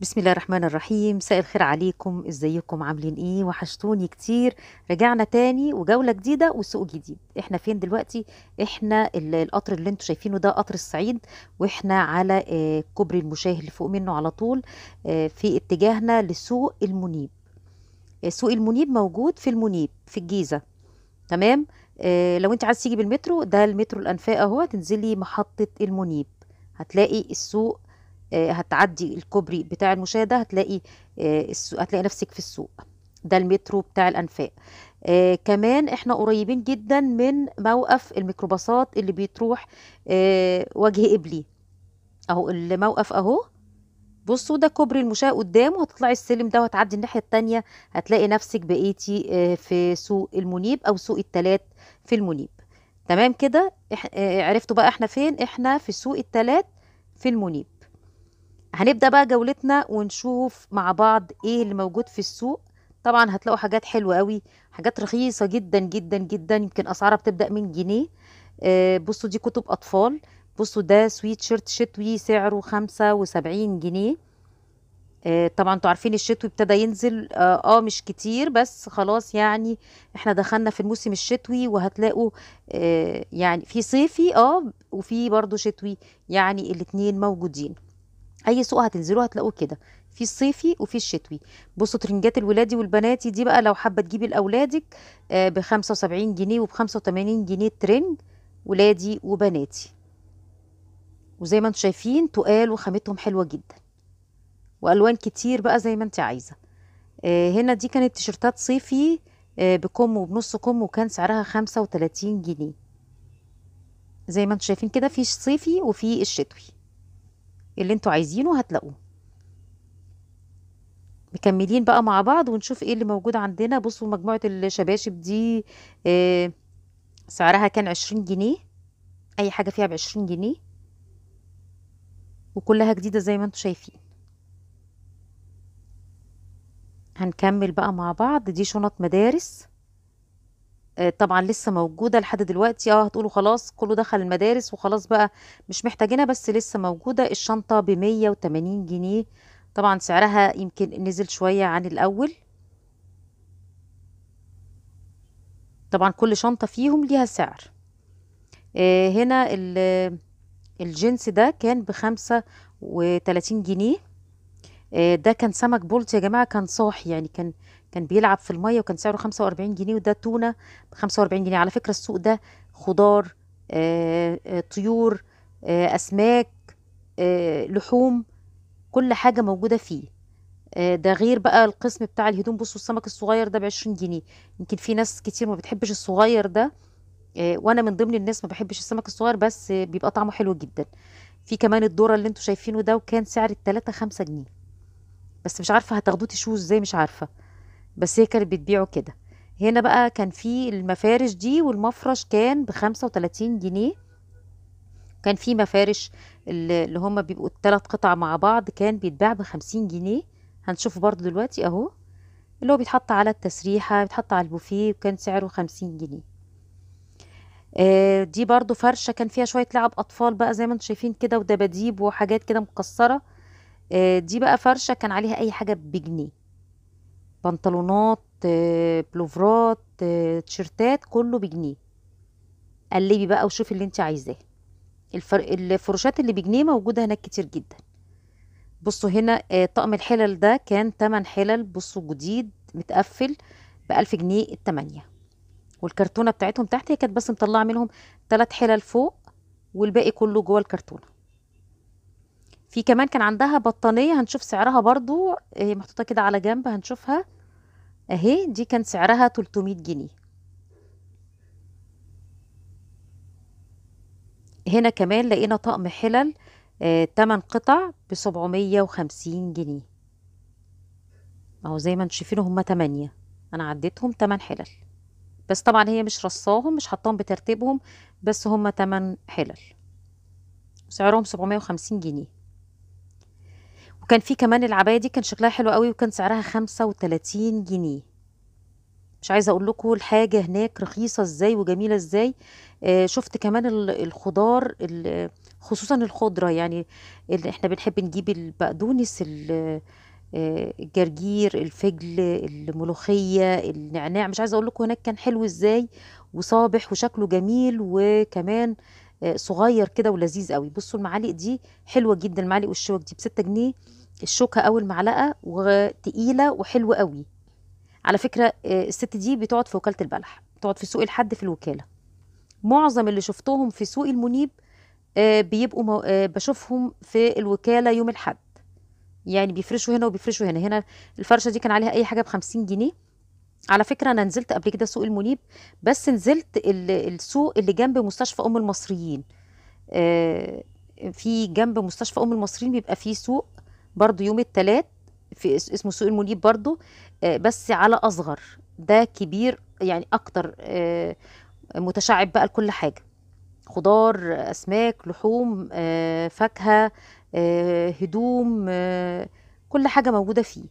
بسم الله الرحمن الرحيم مساء الخير عليكم ازيكم عاملين ايه وحشتوني كتير رجعنا تاني وجولة جديدة وسوق جديد احنا فين دلوقتي احنا القطر اللي انتوا شايفينه ده قطر الصعيد واحنا على آه، كوبري المشاه اللي فوق منه على طول آه، في اتجاهنا لسوق المنيب آه، سوق المنيب موجود في المنيب في الجيزة تمام لو انت عايز تيجي بالمترو ده المترو الانفاق اهو تنزلي محطة المنيب هتلاقي السوق آه، هتعدي الكوبري بتاع المشاة ده هتلاقي آه، هتلاقي نفسك في السوق ده المترو بتاع الأنفاق آه كمان احنا قريبين جدا من موقف الميكروباصات اللي بتروح آه وجه ابلي اهو الموقف اهو بصوا ده كوبري المشاة قدام وهتطلعي السلم ده وهتعدي الناحية التانية هتلاقي نفسك بقيتي آه في سوق المنيب او سوق التلات في المنيب تمام كده آه عرفتوا بقى احنا فين احنا في سوق التلات في المنيب هنبدأ بقى جولتنا ونشوف مع بعض ايه اللي موجود في السوق طبعا هتلاقوا حاجات حلوة قوي حاجات رخيصة جدا جدا جدا يمكن اسعارها بتبدأ من جنيه آه، بصوا دي كتب اطفال بصوا ده سويت شيرت شتوي سعره خمسة وسبعين جنيه آه، طبعا انتوا عارفين الشتوي ابتدى ينزل آه،, اه مش كتير بس خلاص يعني احنا دخلنا في الموسم الشتوي وهتلاقوا آه يعني في صيفي اه وفي برضو شتوي يعني الاتنين موجودين اي سوق هتنزلوه هتلاقوه كده في الصيفي وفي الشتوي بصوا ترنجات الولادي والبناتي دي بقى لو حابه تجيبي لاولادك آه، ب 75 جنيه وب 85 جنيه ترنج ولادي وبناتي وزي ما انتم شايفين تقال وخامتهم حلوه جدا والوان كتير بقى زي ما انت عايزه آه، هنا دي كانت تيشرتات صيفي آه، بكم وبنص كم وكان سعرها 35 جنيه زي ما انتم شايفين كده في صيفي وفي الشتوي اللي انتوا عايزينه هتلاقوه مكملين بقى مع بعض ونشوف ايه اللي موجود عندنا بصوا مجموعة الشباشب دي آه، سعرها كان عشرين جنيه اي حاجة فيها بعشرين جنيه وكلها جديدة زي ما انتوا شايفين هنكمل بقى مع بعض دي شنط مدارس طبعا لسه موجوده لحد دلوقتي اه هتقولوا خلاص كله دخل المدارس وخلاص بقى مش محتاجينها بس لسه موجوده الشنطه ب 180 جنيه طبعا سعرها يمكن نزل شويه عن الاول طبعا كل شنطه فيهم ليها سعر آه هنا الجنس ده كان ب 35 جنيه آه ده كان سمك بولت يا جماعه كان صاحي يعني كان كان بيلعب في الميه وكان سعره 45 جنيه وده تونه ب 45 جنيه على فكره السوق ده خضار آه، آه، طيور آه، اسماك لحوم كل حاجه موجوده فيه ده غير بقى القسم بتاع الهدوم بصوا السمك الصغير ده ب 20 جنيه يمكن في ناس كتير ما بتحبش الصغير ده وانا من ضمن الناس ما بحبش السمك الصغير بس بيبقى طعمه حلو جدا في كمان الدوره اللي انتوا شايفينه ده وكان سعر التلاتة خمسة جنيه بس مش عارفه هتاخدوه تشوه ازاي مش عارفه بس هي كانت بتبيعه كده هنا بقى كان في المفارش دي والمفرش كان بخمسة وتلاتين جنيه كان في مفارش اللي هما بيبقوا التلات قطع مع بعض كان بيتباع بخمسين جنيه هنشوفه برضو دلوقتي اهو اللي هو بيتحط على التسريحة بيتحط على البوفيه وكان سعره خمسين جنيه آه دي برضو فرشة كان فيها شوية لعب أطفال بقى زي ما انتم شايفين كده ودباديب وحاجات كده مكسرة آه دي بقى فرشة كان عليها أي حاجة بجنيه بنطلونات آه، بلوفرات آه، تيشرتات كله بجنيه قلبي بقى وشوفي اللي انت عايزاه الفر... الفروشات اللي بجنيه موجوده هناك كتير جدا بصوا هنا آه، طقم الحلل ده كان 8 حلل بصوا جديد متقفل بألف جنيه التمانية والكرتونة بتاعتهم تحت هي كانت بس مطلعة منهم تلات حلل فوق والباقي كله جوه الكرتونة في كمان كان عندها بطانية هنشوف سعرها برضو هي آه، محطوطة كده على جنب هنشوفها اهي دي كان سعرها 300 جنيه هنا كمان لقينا طقم حلل آه، تمن 8 قطع ب 750 جنيه اهو زي ما انتم شايفين هما 8 انا عديتهم 8 حلل بس طبعا هي مش رصاهم مش حطاهم بترتيبهم بس هما 8 حلل سعرهم 750 جنيه وكان في كمان العبايه دي كان شكلها حلو قوي وكان سعرها 35 جنيه مش عايزه اقول لكم الحاجه هناك رخيصه ازاي وجميله ازاي آه شفت كمان الخضار خصوصا الخضره يعني اللي احنا بنحب نجيب البقدونس آه، الجرجير الفجل الملوخيه النعناع مش عايزه اقول لكم هناك كان حلو ازاي وصابح وشكله جميل وكمان آه، صغير كده ولذيذ قوي بصوا المعالق دي حلوه جدا المعالق والشوك دي ب 6 جنيه الشوكة أو المعلقة وتقيلة وحلوة قوي على فكرة آه، الست دي بتقعد في وكالة البلح بتقعد في سوق الحد في الوكالة معظم اللي شفتهم في سوق المنيب آه، بيبقوا آه، بشوفهم في الوكالة يوم الحد يعني بيفرشوا هنا وبيفرشوا هنا هنا الفرشة دي كان عليها أي حاجة بخمسين جنيه على فكرة أنا نزلت قبل كده سوق المنيب بس نزلت السوق اللي جنب مستشفى أم المصريين في جنب مستشفى أم المصريين بيبقى فيه سوق برضو يوم الثلاث في اسمه سوق المنيب برضو آه، بس على اصغر ده كبير يعني اكتر آه، متشعب بقى لكل حاجه خضار اسماك لحوم آه، فاكهه هدوم كل حاجه موجوده فيه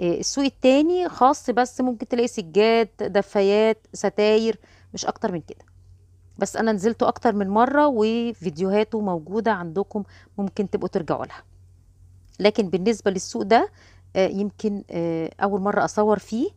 السوق التاني خاص بس ممكن تلاقي سجاد دفايات ستاير مش اكتر من كده بس انا نزلته اكتر من مره وفيديوهاته موجوده عندكم ممكن تبقوا ترجعوا لها لكن بالنسبة للسوق ده آه، يمكن آه، أول مرة أصور فيه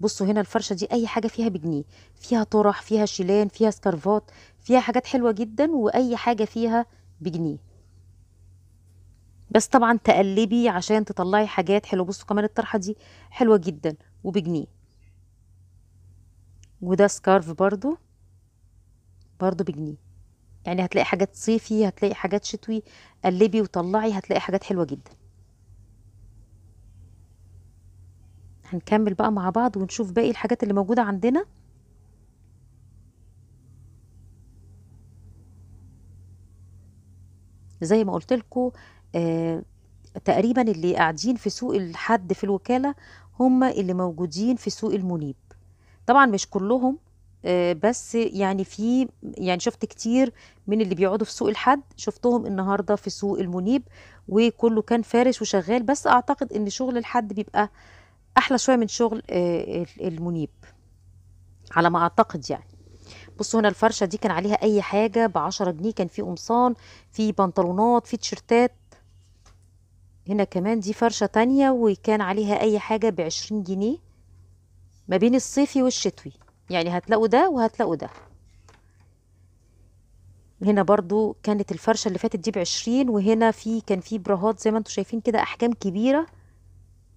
بصوا هنا الفرشة دي أي حاجة فيها بجنيه فيها طرح فيها شيلان فيها سكرفات فيها حاجات حلوة جدا وأي حاجة فيها بجنيه بس طبعا تقلبي عشان تطلعي حاجات حلوة بصوا كمان الطرحة دي حلوة جدا وبجنيه وده سكارف برضو برضو بجنيه يعني هتلاقي حاجات صيفي هتلاقي حاجات شتوي قلبي وطلعي هتلاقي حاجات حلوه جدا هنكمل بقى مع بعض ونشوف باقي الحاجات اللي موجودة عندنا زي ما قلت لكم آه تقريبا اللي قاعدين في سوق الحد في الوكالة هم اللي موجودين في سوق المنيب طبعا مش كلهم آه بس يعني في يعني شفت كتير من اللي بيقعدوا في سوق الحد شفتهم النهارده في سوق المنيب وكله كان فارش وشغال بس اعتقد ان شغل الحد بيبقى احلى شويه من شغل آه، المنيب على ما اعتقد يعني بصوا هنا الفرشه دي كان عليها اي حاجه ب 10 جنيه كان في قمصان في بنطلونات في تيشرتات هنا كمان دي فرشه تانية وكان عليها اي حاجه ب 20 جنيه ما بين الصيفي والشتوي يعني هتلاقوا ده وهتلاقوا ده هنا برضو كانت الفرشة اللي فاتت دي بعشرين وهنا في كان في براهات زي ما انتم شايفين كده احجام كبيرة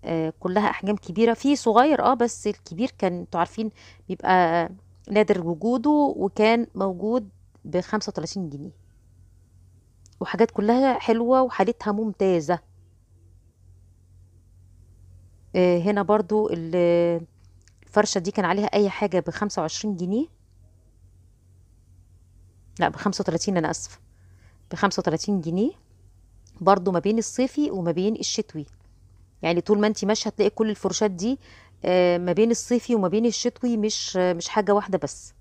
آه، كلها احجام كبيره في صغير اه بس الكبير كان انتوا عارفين بيبقى نادر وجوده وكان موجود ب 35 جنيه وحاجات كلها حلوه وحالتها ممتازه آه، هنا برضو الفرشه دي كان عليها اي حاجه ب 25 جنيه لا ب 35 انا اسفه ب 35 جنيه برضو ما بين الصيفي وما بين الشتوي يعني طول ما انت ماشيه هتلاقي كل الفرشات دي آه، ما بين الصيفي وما بين الشتوي مش مش حاجه واحده بس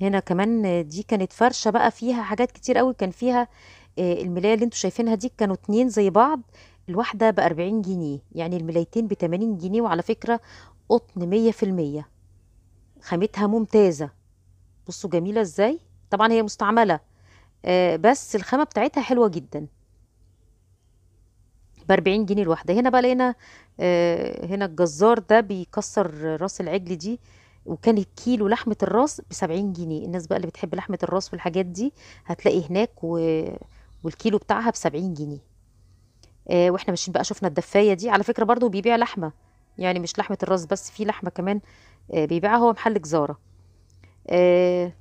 هنا كمان دي كانت فرشه بقى فيها حاجات كتير قوي كان فيها آه، الملايه اللي انتوا شايفينها دي كانوا اتنين زي بعض الواحده ب 40 جنيه يعني الملايتين ب 80 جنيه وعلى فكره قطن 100% خامتها ممتازه بصوا جميله ازاي طبعا هي مستعمله آه، بس الخامة بتاعتها حلوة جدا بأربعين جنيه الواحدة هنا بقى لقينا آه، هنا الجزار ده بيكسر راس العجل دي وكان الكيلو لحمة الراس بسبعين جنيه الناس بقى اللي بتحب لحمة الراس والحاجات دي هتلاقي هناك و... والكيلو بتاعها بسبعين جنيه آه واحنا ماشيين بقى شفنا الدفاية دي على فكرة برضو بيبيع لحمة يعني مش لحمة الراس بس في لحمة كمان آه بيبيعها هو محل جزارة آه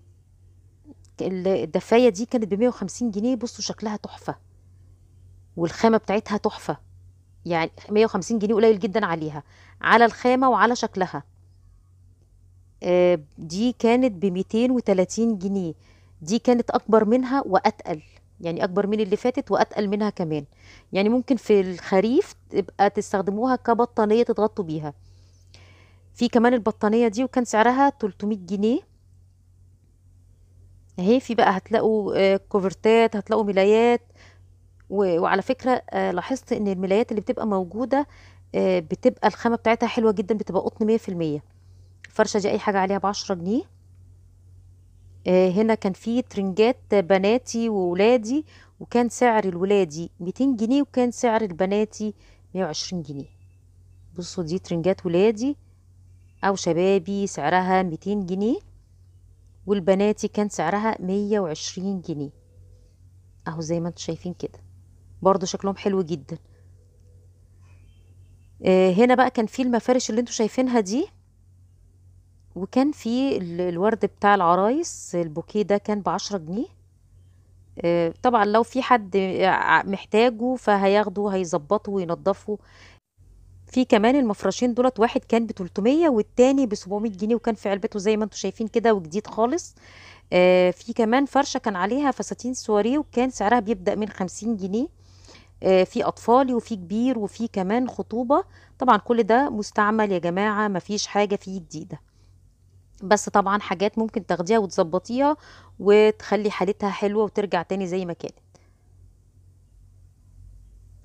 الدفايه دي كانت ب 150 جنيه بصوا شكلها تحفه والخامه بتاعتها تحفه يعني 150 جنيه قليل جدا عليها على الخامه وعلى شكلها آه، دي كانت ب 230 جنيه دي كانت اكبر منها واتقل يعني اكبر من اللي فاتت واتقل منها كمان يعني ممكن في الخريف تبقى تستخدموها كبطانيه تتغطوا بيها في كمان البطانيه دي وكان سعرها 300 جنيه هيفي بقى هتلاقوا آه، كوفرتات هتلاقوا ملايات وعلى فكرة آه، لاحظت ان الملايات اللي بتبقى موجودة آه، بتبقى الخامة بتاعتها حلوة جدا بتبقى قطن مية في المية الفرشة دي اي حاجة عليها بعشرة جنيه هنا كان في ترنجات بناتي وولادي وكان سعر الولادي 200 جنيه وكان سعر البناتي 120 جنيه بصوا دي ترنجات ولادي او شبابي سعرها 200 جنيه والبناتي كان سعرها 120 جنيه اهو زي ما انتم شايفين كده برضو شكلهم حلو جدا آه هنا بقى كان في المفارش اللي انتم شايفينها دي وكان في الورد بتاع العرايس البوكيه ده كان بعشرة جنيه آه، طبعا لو في حد آه، محتاجه فهياخده هيظبطه وينضفه في كمان المفرشين دولت واحد كان ب 300 والتاني ب 700 جنيه وكان في علبته زي ما انتم شايفين كده وجديد خالص آه في كمان فرشه كان عليها فساتين سواريه وكان سعرها بيبدا من 50 جنيه آه في اطفالي وفي كبير وفي كمان خطوبه طبعا كل ده مستعمل يا جماعه مفيش حاجه فيه جديده بس طبعا حاجات ممكن تاخديها وتظبطيها وتخلي حالتها حلوه وترجع تاني زي ما كانت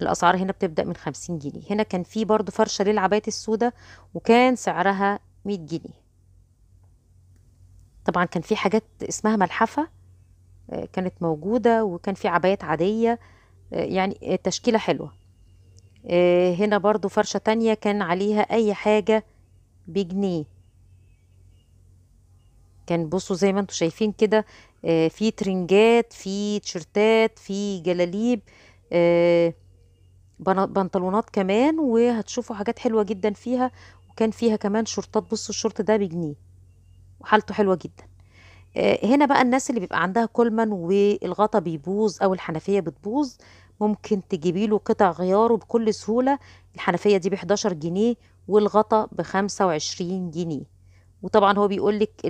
الاسعار هنا بتبدا من خمسين جنيه هنا كان في برضو فرشه للعبايات السوداء وكان سعرها مية جنيه طبعا كان في حاجات اسمها ملحفه آه، كانت موجوده وكان في عبايات عاديه آه، يعني آه، تشكيله حلوه هنا برضو فرشه تانية كان عليها اي حاجه بجنيه كان بصوا زي ما انتم شايفين كده في ترنجات في تيشرتات في جلاليب بنطلونات كمان وهتشوفوا حاجات حلوة جدا فيها وكان فيها كمان شورتات بصوا الشورت ده بجنيه وحالته حلوة جدا آه، هنا بقى الناس اللي بيبقى عندها كولمان والغطا بيبوظ او الحنفيه بتبوظ ممكن تجيبي له قطع غياره بكل سهوله الحنفيه دي ب 11 جنيه والغطا ب 25 جنيه وطبعا هو بيقول لك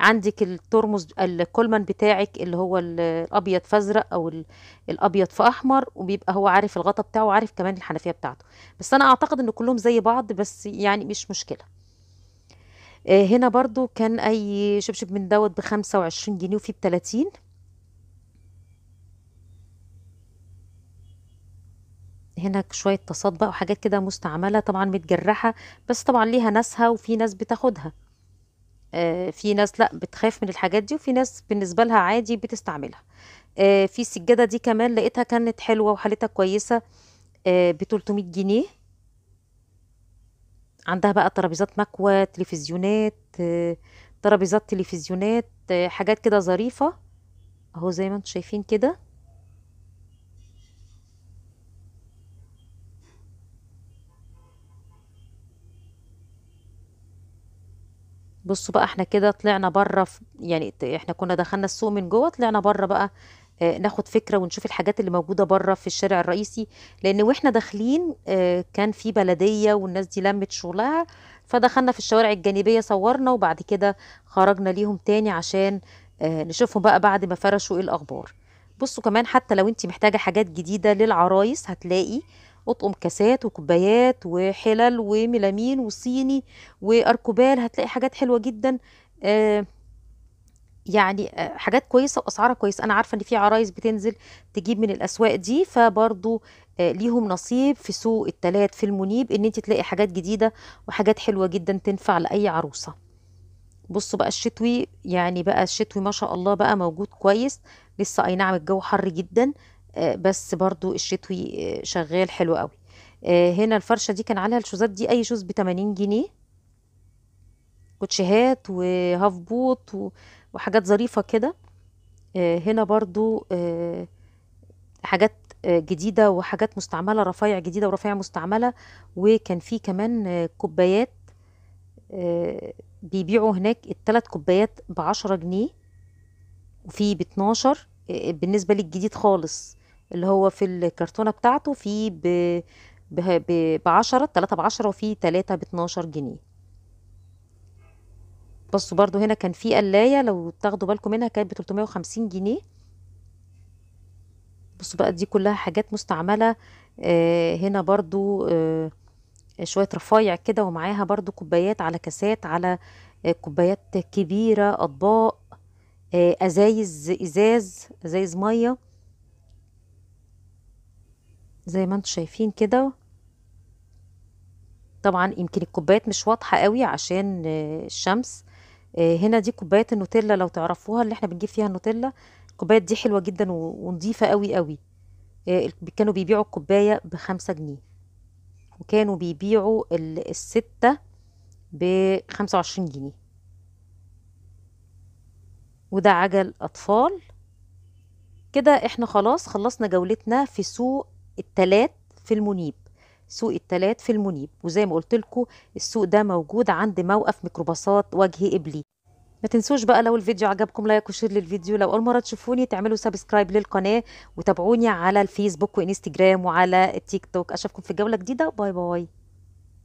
عندك الترمز الكولمان بتاعك اللي هو الابيض في ازرق او الابيض في احمر وبيبقى هو عارف الغطا بتاعه وعارف كمان الحنفيه بتاعته بس انا اعتقد ان كلهم زي بعض بس يعني مش مشكله آه، هنا برضو كان اي شبشب من دوت بخمسة وعشرين جنيه وفيه 30 هنا شوية تصاد بقى وحاجات كده مستعملة طبعا متجرحة بس طبعا ليها ناسها وفي ناس بتاخدها آه، في ناس لا بتخاف من الحاجات دي وفي ناس بالنسبه لها عادي بتستعملها آه، في السجاده دي كمان لقيتها كانت حلوه وحالتها كويسه آه، ب 300 جنيه عندها بقى ترابيزات مكوى تلفزيونات ترابيزات تلفزيونات حاجات كده ظريفه اهو زي ما انتم شايفين كده بصوا بقى احنا كده طلعنا بره يعني احنا كنا دخلنا السوق من جوه طلعنا بره بقى ناخد فكره ونشوف الحاجات اللي موجوده بره في الشارع الرئيسي لان واحنا داخلين كان في بلديه والناس دي لمت شغلها فدخلنا في الشوارع الجانبيه صورنا وبعد كده خرجنا ليهم تاني عشان نشوفهم بقى بعد ما فرشوا ايه الاخبار بصوا كمان حتى لو انت محتاجه حاجات جديده للعرايس هتلاقي اطقم كاسات وكوبايات وحلل وملامين وصيني واركوبال هتلاقي حاجات حلوه جدا آه، يعني آه، حاجات كويسه واسعارها كويسه انا عارفه ان في عرايس بتنزل تجيب من الاسواق دي فبرضو آه، ليهم نصيب في سوق التلات في المنيب ان انت تلاقي حاجات جديده وحاجات حلوه جدا تنفع لاي عروسه بصوا بقى الشتوي يعني بقى الشتوي ما شاء الله بقى موجود كويس لسه اي نعم الجو حر جدا آه، بس برضو الشتوي آه، شغال حلو قوي آه، هنا الفرشة دي كان عليها الشوزات دي أي شوز بتمانين جنيه كوتشيهات وهاف بوت وحاجات ظريفة كده هنا برضو حاجات جديدة وحاجات مستعملة رفايع جديدة ورفايع مستعملة وكان في كمان كوبايات بيبيعوا هناك التلات كوبايات بعشرة جنيه وفي باتناشر بالنسبة للجديد خالص اللي هو في الكرتونه بتاعته في ب ب ب 10 3 ب 10 وفي 3 ب 12 جنيه بصوا برضو هنا كان في قلايه لو تاخدوا بالكم منها كانت ب 350 جنيه بصوا بقى دي كلها حاجات مستعمله آه هنا برضو آه شويه رفايع كده ومعاها برضو كوبايات على كاسات على آه كوبايات كبيره اطباق آه ازايز ازاز ازايز ميه زي ما انتوا شايفين كده طبعا يمكن الكوبايات مش واضحه قوي عشان آه، الشمس آه، هنا دي كوبايات النوتيلا لو تعرفوها اللي احنا بنجيب فيها النوتيلا الكوبايات دي حلوه جدا ونظيفه قوي قوي آه، كانوا بيبيعوا الكوبايه بخمسة جنيه وكانوا بيبيعوا الستة بخمسة وعشرين جنيه وده عجل أطفال كده احنا خلاص خلصنا جولتنا في سوق التلات في المنيب سوق التلات في المنيب وزي ما قلت لكم السوق ده موجود عند موقف ميكروباصات وجه قبلي ما تنسوش بقى لو الفيديو عجبكم لايك وشير للفيديو لو اول مره تشوفوني تعملوا سبسكرايب للقناه وتابعوني على الفيسبوك وانستجرام وعلى التيك توك اشوفكم في جوله جديده باي باي